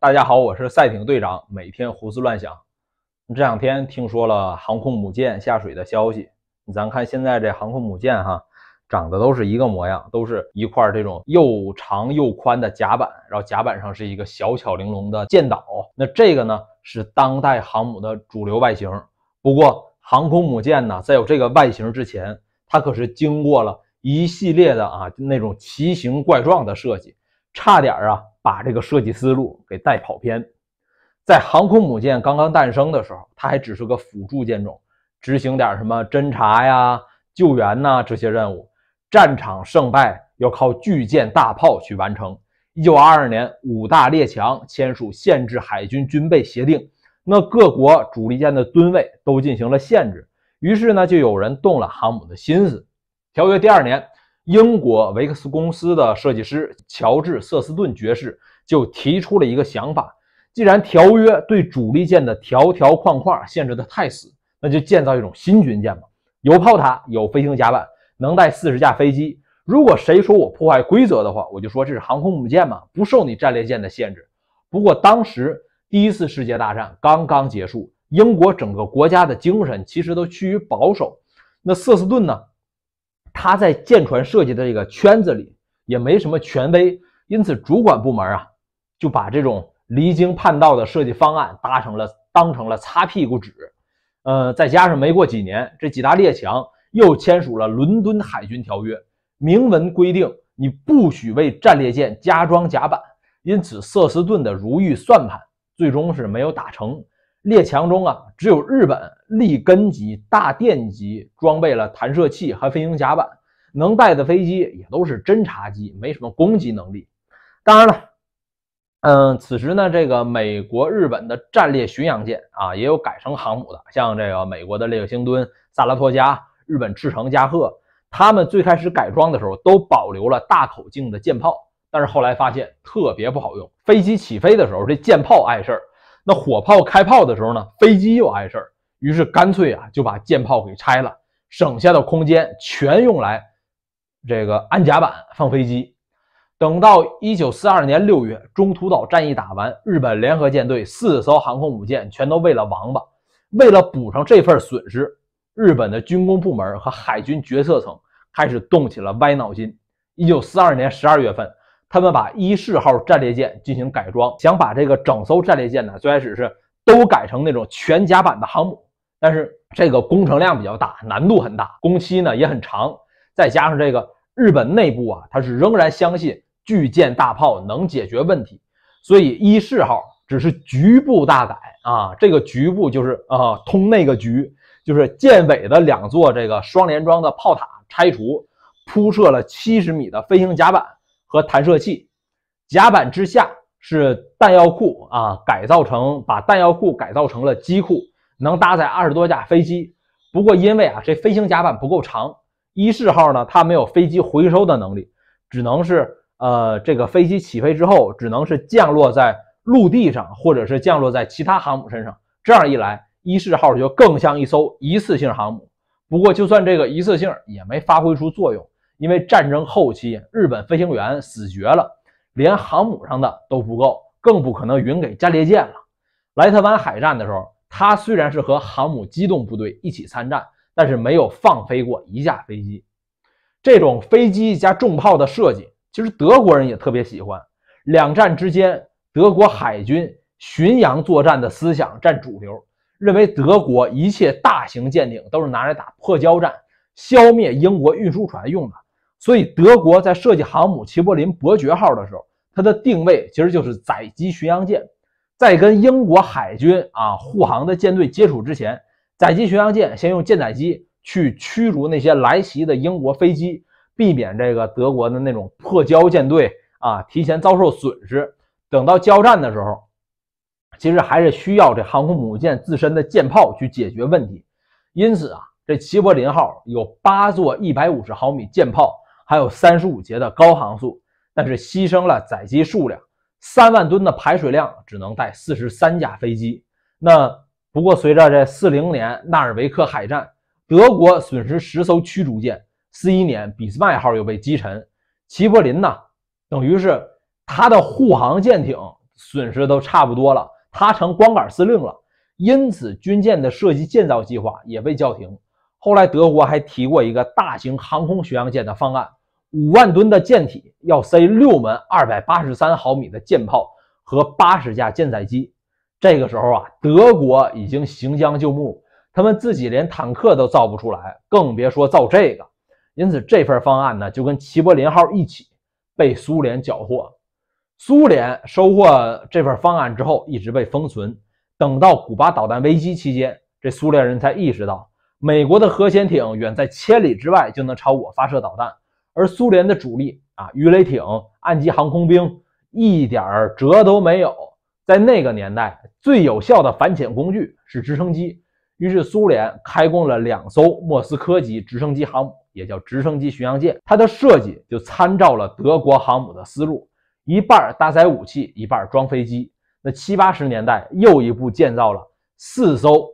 大家好，我是赛艇队长，每天胡思乱想。这两天听说了航空母舰下水的消息，咱看现在这航空母舰哈，长得都是一个模样，都是一块这种又长又宽的甲板，然后甲板上是一个小巧玲珑的舰岛。那这个呢是当代航母的主流外形。不过航空母舰呢，在有这个外形之前，它可是经过了一系列的啊那种奇形怪状的设计。差点啊，把这个设计思路给带跑偏。在航空母舰刚刚诞生的时候，它还只是个辅助舰种，执行点什么侦察呀、救援呐这些任务。战场胜败要靠巨舰大炮去完成。一九二二年，五大列强签署限制海军军备协定，那各国主力舰的吨位都进行了限制。于是呢，就有人动了航母的心思。条约第二年。英国维克斯公司的设计师乔治·瑟斯顿爵士就提出了一个想法：既然条约对主力舰的条条框框限制的太死，那就建造一种新军舰吧，有炮塔，有飞行甲板，能带四十架飞机。如果谁说我破坏规则的话，我就说这是航空母舰嘛，不受你战列舰的限制。不过当时第一次世界大战刚刚结束，英国整个国家的精神其实都趋于保守。那瑟斯顿呢？他在舰船设计的这个圈子里也没什么权威，因此主管部门啊就把这种离经叛道的设计方案搭成了当成了擦屁股纸。呃，再加上没过几年，这几大列强又签署了《伦敦海军条约》，明文规定你不许为战列舰加装甲板，因此瑟斯顿的如意算盘最终是没有打成。列强中啊，只有日本立根级、大电级装备了弹射器和飞行甲板，能带的飞机也都是侦察机，没什么攻击能力。当然了，嗯，此时呢，这个美国、日本的战略巡洋舰啊，也有改成航母的，像这个美国的列克星敦、萨拉托加，日本赤城、加贺，他们最开始改装的时候都保留了大口径的舰炮，但是后来发现特别不好用，飞机起飞的时候这舰炮碍事儿。那火炮开炮的时候呢，飞机又碍事儿，于是干脆啊就把舰炮给拆了，省下的空间全用来这个安甲板放飞机。等到一九四二年六月中途岛战役打完，日本联合舰队四艘航空母舰全都喂了王八，为了补上这份损失，日本的军工部门和海军决策层开始动起了歪脑筋。一九四二年十二月份。他们把伊势号战列舰进行改装，想把这个整艘战列舰呢，最开始是都改成那种全甲板的航母，但是这个工程量比较大，难度很大，工期呢也很长。再加上这个日本内部啊，它是仍然相信巨舰大炮能解决问题，所以伊势号只是局部大改啊，这个局部就是啊，通那个局就是舰尾的两座这个双联装的炮塔拆除，铺设了七十米的飞行甲板。和弹射器，甲板之下是弹药库啊，改造成把弹药库改造成了机库，能搭载二十多架飞机。不过因为啊这飞行甲板不够长，伊势号呢它没有飞机回收的能力，只能是呃这个飞机起飞之后只能是降落在陆地上或者是降落在其他航母身上。这样一来，伊势号就更像一艘一次性航母。不过就算这个一次性也没发挥出作用。因为战争后期，日本飞行员死绝了，连航母上的都不够，更不可能匀给战列舰了。莱特湾海战的时候，他虽然是和航母机动部队一起参战，但是没有放飞过一架飞机。这种飞机加重炮的设计，其实德国人也特别喜欢。两战之间，德国海军巡洋作战的思想占主流，认为德国一切大型舰艇都是拿来打破交战、消灭英国运输船用的。所以，德国在设计航母“齐柏林伯爵号”的时候，它的定位其实就是载机巡洋舰。在跟英国海军啊护航的舰队接触之前，载机巡洋舰先用舰载机去驱逐那些来袭的英国飞机，避免这个德国的那种破交舰队啊提前遭受损失。等到交战的时候，其实还是需要这航空母舰自身的舰炮去解决问题。因此啊，这“齐柏林号”有八座一百五十毫米舰炮。还有三十五节的高航速，但是牺牲了载机数量，三万吨的排水量只能带四十三架飞机。那不过随着这四零年纳尔维克海战，德国损失十艘驱逐舰；四一年俾斯麦号又被击沉，齐柏林呢，等于是他的护航舰艇损失都差不多了，他成光杆司令了。因此，军舰的设计建造计划也被叫停。后来，德国还提过一个大型航空巡洋舰的方案。五万吨的舰体要塞六门二百八十三毫米的舰炮和八十架舰载机，这个时候啊，德国已经行将就木，他们自己连坦克都造不出来，更别说造这个。因此，这份方案呢，就跟齐柏林号一起被苏联缴获。苏联收获这份方案之后，一直被封存。等到古巴导弹危机期间，这苏联人才意识到，美国的核潜艇远在千里之外就能朝我发射导弹。而苏联的主力啊，鱼雷艇、岸基航空兵一点儿辙都没有。在那个年代，最有效的反潜工具是直升机。于是苏联开工了两艘莫斯科级直升机航母，也叫直升机巡洋舰。它的设计就参照了德国航母的思路，一半搭载武器，一半装飞机。那七八十年代，又一步建造了四艘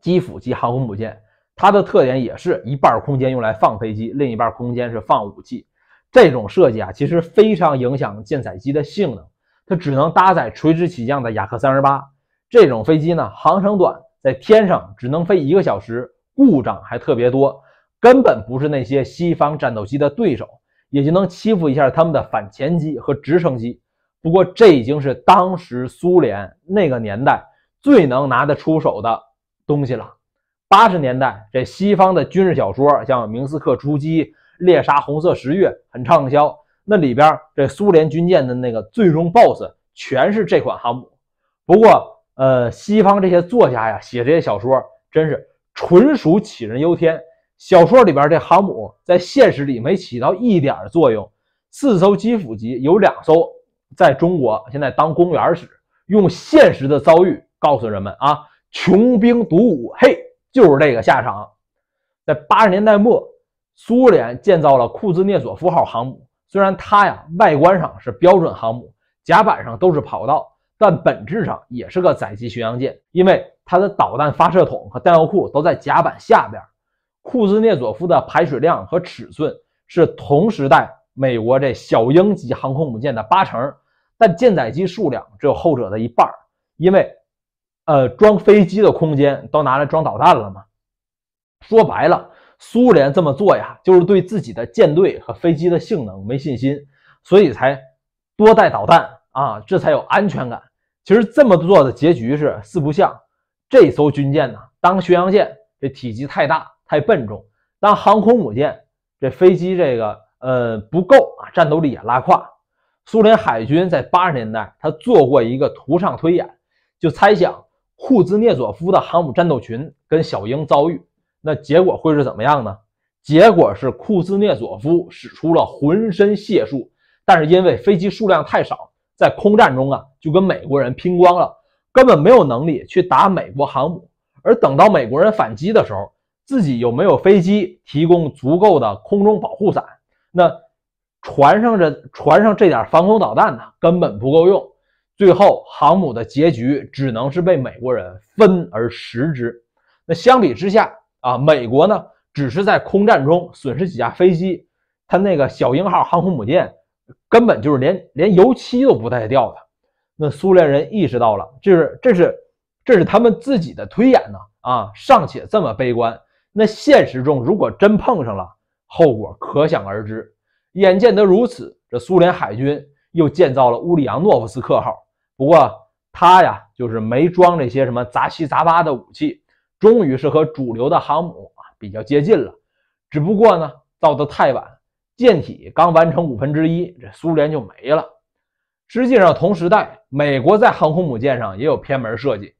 基辅级航空母舰。它的特点也是一半空间用来放飞机，另一半空间是放武器。这种设计啊，其实非常影响舰载机的性能。它只能搭载垂直起降的雅克三十八这种飞机呢，航程短，在天上只能飞一个小时，故障还特别多，根本不是那些西方战斗机的对手，也就能欺负一下他们的反潜机和直升机。不过这已经是当时苏联那个年代最能拿得出手的东西了。八十年代，这西方的军事小说像《明斯克出击》《猎杀红色十月》很畅销。那里边这苏联军舰的那个最终 BOSS 全是这款航母。不过，呃，西方这些作家呀，写这些小说真是纯属杞人忧天。小说里边这航母在现实里没起到一点作用。四艘基辅级有两艘在中国现在当公园使，用现实的遭遇告诉人们啊，穷兵黩武，嘿。就是这个下场。在八十年代末，苏联建造了库兹涅佐夫号航母。虽然它呀外观上是标准航母，甲板上都是跑道，但本质上也是个载机巡洋舰，因为它的导弹发射筒和弹药库都在甲板下边。库兹涅佐夫的排水量和尺寸是同时代美国这小鹰级航空母舰的八成，但舰载机数量只有后者的一半，因为。呃，装飞机的空间都拿来装导弹了吗？说白了，苏联这么做呀，就是对自己的舰队和飞机的性能没信心，所以才多带导弹啊，这才有安全感。其实这么做的结局是四不像：这艘军舰呢，当巡洋舰这体积太大太笨重；当航空母舰，这飞机这个呃不够啊，战斗力也拉胯。苏联海军在八十年代，他做过一个图上推演，就猜想。库兹涅佐夫的航母战斗群跟小鹰遭遇，那结果会是怎么样呢？结果是库兹涅佐夫使出了浑身解数，但是因为飞机数量太少，在空战中啊就跟美国人拼光了，根本没有能力去打美国航母。而等到美国人反击的时候，自己又没有飞机提供足够的空中保护伞，那船上这船上这点防空导弹呢，根本不够用。最后，航母的结局只能是被美国人分而食之。那相比之下啊，美国呢，只是在空战中损失几架飞机，他那个小鹰号航空母舰根本就是连连油漆都不带掉的。那苏联人意识到了，就是这是这是他们自己的推演呢啊，尚且这么悲观。那现实中如果真碰上了，后果可想而知。眼见得如此，这苏联海军又建造了乌里扬诺夫斯克号。不过他呀，就是没装那些什么杂七杂八的武器，终于是和主流的航母啊比较接近了。只不过呢，造的太晚，舰体刚完成五分之一，这苏联就没了。实际上，同时代美国在航空母舰上也有偏门设计。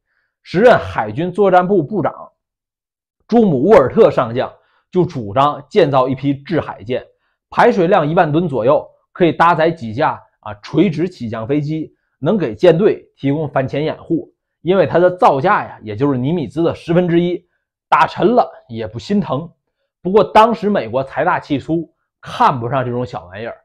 时任海军作战部部长朱姆沃尔特上将就主张建造一批制海舰，排水量一万吨左右，可以搭载几架啊垂直起降飞机。能给舰队提供反潜掩护，因为它的造价呀，也就是尼米兹的十分之一，打沉了也不心疼。不过当时美国财大气粗，看不上这种小玩意儿。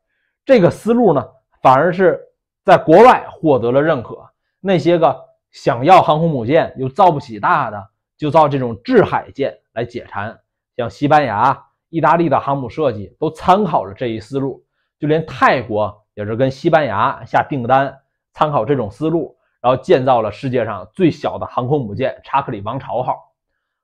这个思路呢，反而是在国外获得了认可。那些个想要航空母舰又造不起大的，就造这种制海舰来解馋。像西班牙、意大利的航母设计都参考了这一思路，就连泰国也是跟西班牙下订单。参考这种思路，然后建造了世界上最小的航空母舰“查克里王朝号”。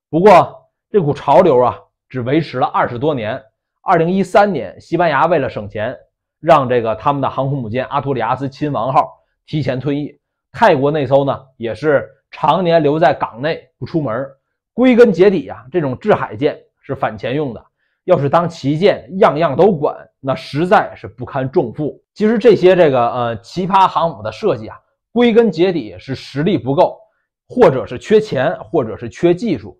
不过，这股潮流啊，只维持了二十多年。二零一三年，西班牙为了省钱，让这个他们的航空母舰“阿图里亚斯亲王号”提前退役。泰国内艘呢，也是常年留在港内不出门。归根结底啊，这种制海舰是反潜用的。要是当旗舰，样样都管，那实在是不堪重负。其实这些这个呃奇葩航母的设计啊，归根结底是实力不够，或者是缺钱，或者是缺技术，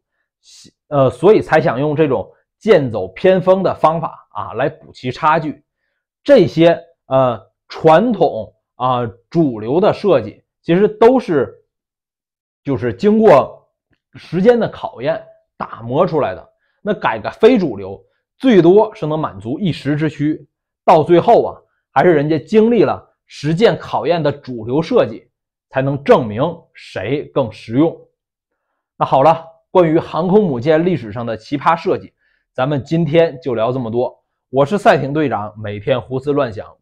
呃，所以才想用这种剑走偏锋的方法啊来补齐差距。这些呃传统啊主流的设计，其实都是就是经过时间的考验打磨出来的。那改个非主流。最多是能满足一时之需，到最后啊，还是人家经历了实践考验的主流设计，才能证明谁更实用。那好了，关于航空母舰历史上的奇葩设计，咱们今天就聊这么多。我是赛艇队长，每天胡思乱想。